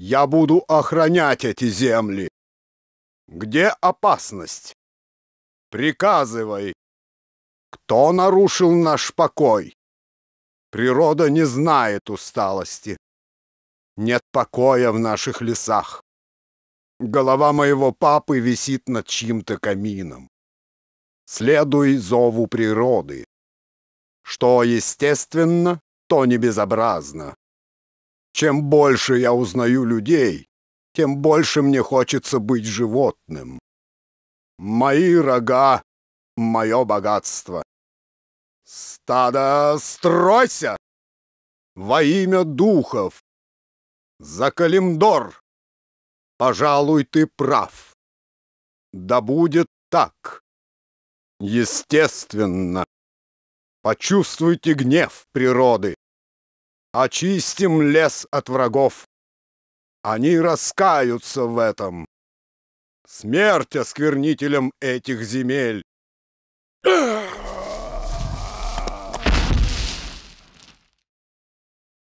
Я буду охранять эти земли. Где опасность? Приказывай. Кто нарушил наш покой? Природа не знает усталости. Нет покоя в наших лесах. Голова моего папы висит над чьим-то камином. Следуй зову природы. Что естественно, то не безобразно. Чем больше я узнаю людей, тем больше мне хочется быть животным. Мои рога — мое богатство. Стадо, стройся! Во имя духов! За Калимдор! Пожалуй, ты прав. Да будет так. Естественно. Почувствуйте гнев природы очистим лес от врагов. Они раскаются в этом. Смерть осквернителям этих земель.